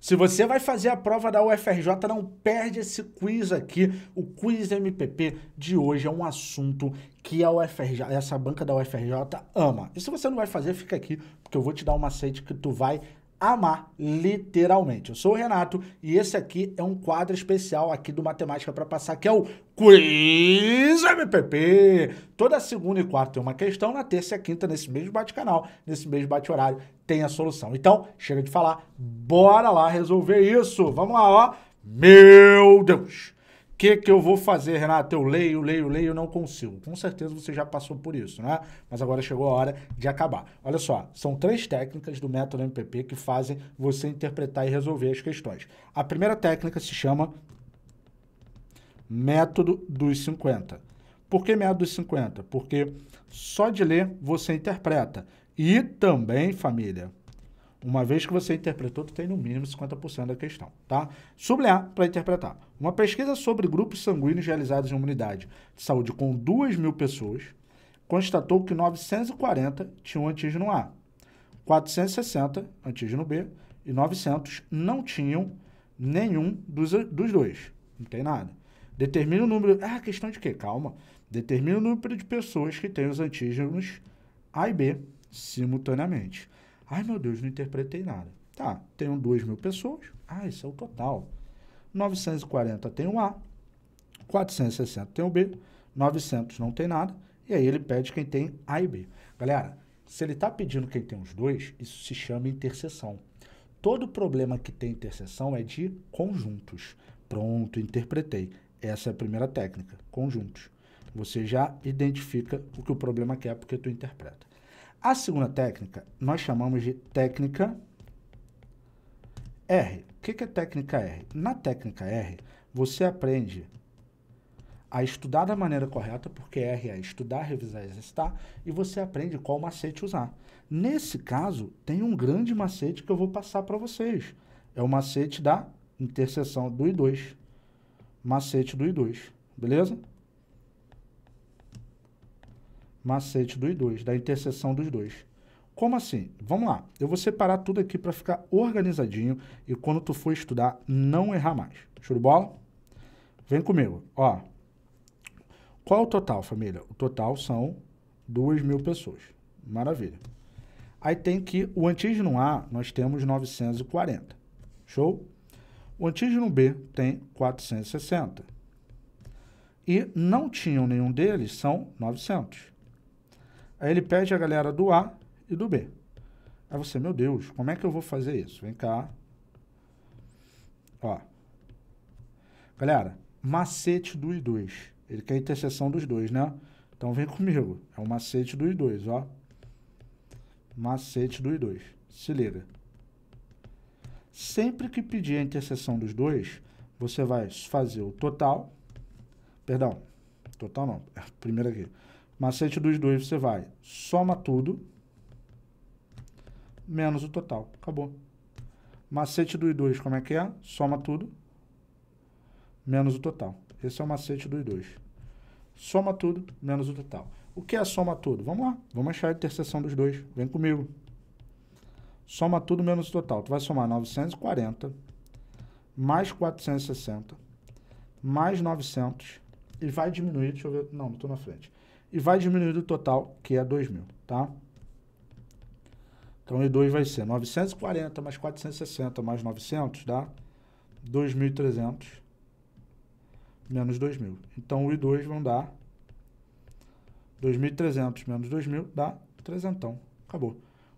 Se você vai fazer a prova da UFRJ, não perde esse quiz aqui. O quiz MPP de hoje é um assunto que a UFRJ, essa banca da UFRJ ama. E se você não vai fazer, fica aqui, porque eu vou te dar um macete que tu vai amar, literalmente. Eu sou o Renato e esse aqui é um quadro especial aqui do Matemática para Passar, que é o Quiz MPP. Toda segunda e quarta tem uma questão, na terça e quinta, nesse mesmo bate-canal, nesse mesmo bate-horário, tem a solução. Então, chega de falar, bora lá resolver isso. Vamos lá, ó. Meu Deus! que, que eu vou fazer, Renato? Eu leio, leio, leio, não consigo. Com certeza você já passou por isso, né? Mas agora chegou a hora de acabar. Olha só, são três técnicas do método MPP que fazem você interpretar e resolver as questões. A primeira técnica se chama método dos 50. Por que método dos 50? Porque só de ler você interpreta. E também, família, uma vez que você interpretou, tu tem no mínimo 50% da questão, tá? Sublinhar para interpretar. Uma pesquisa sobre grupos sanguíneos realizados em uma unidade de saúde com 2 mil pessoas constatou que 940 tinham antígeno A, 460 antígeno B e 900 não tinham nenhum dos, dos dois. Não tem nada. Determina o número... Ah, questão de quê? Calma. Determina o número de pessoas que têm os antígenos A e B simultaneamente. Ai, meu Deus, não interpretei nada. Tá, tenho 2 mil pessoas. Ah, esse é o total. 940 tem o A, 460 tem o B, 900 não tem nada, e aí ele pede quem tem A e B. Galera, se ele está pedindo quem tem os dois, isso se chama interseção. Todo problema que tem interseção é de conjuntos. Pronto, interpretei. Essa é a primeira técnica, conjuntos. Você já identifica o que o problema quer porque tu interpreta. A segunda técnica nós chamamos de técnica R. O que é técnica R? Na técnica R, você aprende a estudar da maneira correta, porque R é estudar, revisar e exercitar, e você aprende qual macete usar. Nesse caso, tem um grande macete que eu vou passar para vocês. É o macete da interseção do I2. Macete do I2, beleza? macete dos dois, da interseção dos dois. Como assim? Vamos lá. Eu vou separar tudo aqui para ficar organizadinho e quando tu for estudar, não errar mais. Show de bola? Vem comigo. Ó, qual é o total, família? O total são 2 mil pessoas. Maravilha. Aí tem que o antígeno A, nós temos 940. Show? O antígeno B tem 460. E não tinham nenhum deles, são 900. Aí ele pede a galera do A e do B. Aí você, meu Deus, como é que eu vou fazer isso? Vem cá. Ó. Galera, macete do I2. Ele quer a interseção dos dois, né? Então vem comigo. É o um macete do I2, ó. Macete do I2. Se liga. Sempre que pedir a interseção dos dois, você vai fazer o total. Perdão. Total não. É Primeiro aqui. Macete dos dois, você vai, soma tudo, menos o total. Acabou. Macete dos dois, como é que é? Soma tudo, menos o total. Esse é o macete dos dois. Soma tudo, menos o total. O que é soma tudo? Vamos lá, vamos achar a interseção dos dois. Vem comigo. Soma tudo menos o total. Tu vai somar 940 mais 460 mais 900 e vai diminuir, deixa eu ver, não, estou na frente e vai diminuir o total, que é 2.000, tá? Então, E2 vai ser 940 mais 460 mais 900, dá 2.300 menos 2.000. Então, o E2 vão dar 2.300 menos 2.000 dá 300. Acabou.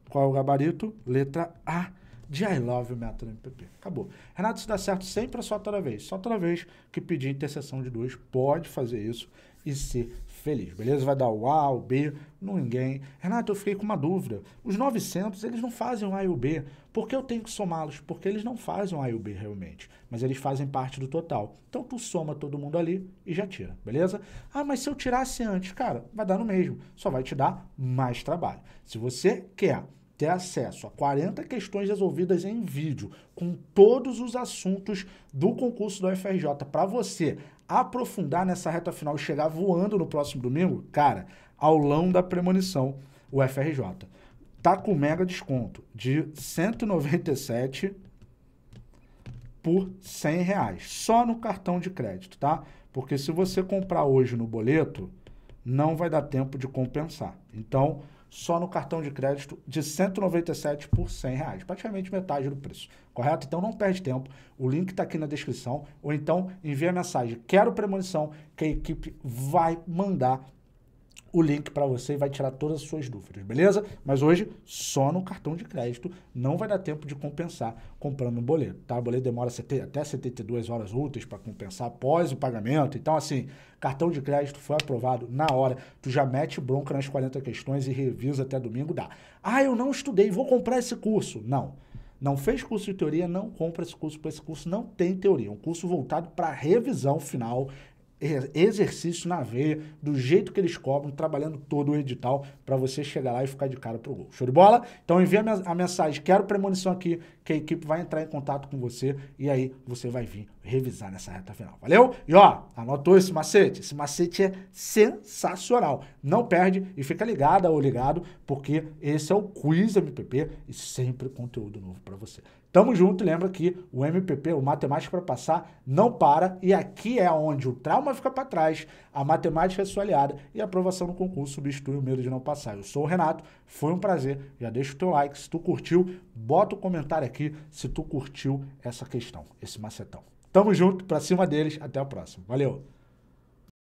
Qual é o gabarito? Letra A de I love o método MPP. Acabou. Renato, isso dá certo sempre é só toda vez. Só toda vez que pedir interseção de dois, pode fazer isso e ser feliz, beleza? Vai dar o A, o B, ninguém. Renato, eu fiquei com uma dúvida. Os 900, eles não fazem o A e o B. Por que eu tenho que somá-los? Porque eles não fazem o A e o B realmente, mas eles fazem parte do total. Então, tu soma todo mundo ali e já tira, beleza? Ah, mas se eu tirasse antes, cara, vai dar no mesmo. Só vai te dar mais trabalho. Se você quer ter acesso a 40 questões resolvidas em vídeo, com todos os assuntos do concurso do FRJ, para você aprofundar nessa reta final e chegar voando no próximo domingo, cara, aulão da premonição, o FRJ. Tá com mega desconto de 197 por 100 reais, só no cartão de crédito, tá? Porque se você comprar hoje no boleto, não vai dar tempo de compensar. Então, só no cartão de crédito de 197 por 100 reais, praticamente metade do preço, correto? Então não perde tempo, o link está aqui na descrição, ou então envia mensagem, quero premonição, que a equipe vai mandar o link para você e vai tirar todas as suas dúvidas, beleza? Mas hoje só no cartão de crédito, não vai dar tempo de compensar comprando um boleto, tá? O boleto demora até 72 horas úteis para compensar após o pagamento. Então, assim, cartão de crédito foi aprovado na hora, tu já mete bronca nas 40 questões e revisa até domingo, dá. Ah, eu não estudei, vou comprar esse curso. Não. Não fez curso de teoria, não compra esse curso, porque esse curso não tem teoria. É um curso voltado para revisão final exercício na veia, do jeito que eles cobram, trabalhando todo o edital para você chegar lá e ficar de cara pro gol. Show de bola? Então envia a mensagem, quero premonição aqui, que a equipe vai entrar em contato com você e aí você vai vir revisar nessa reta final. Valeu? E ó, anotou esse macete? Esse macete é sensacional. Não perde e fica ligada ou ligado, porque esse é o Quiz MPP e sempre conteúdo novo para você. Tamo junto, lembra que o MPP, o Matemática para Passar, não para e aqui é onde o trauma fica para trás, a matemática é sua aliada e a aprovação no concurso substitui o medo de não passar. Eu sou o Renato, foi um prazer, já deixa o teu like, se tu curtiu, bota o um comentário aqui se tu curtiu essa questão, esse macetão. Tamo junto, pra cima deles. Até a próxima. Valeu.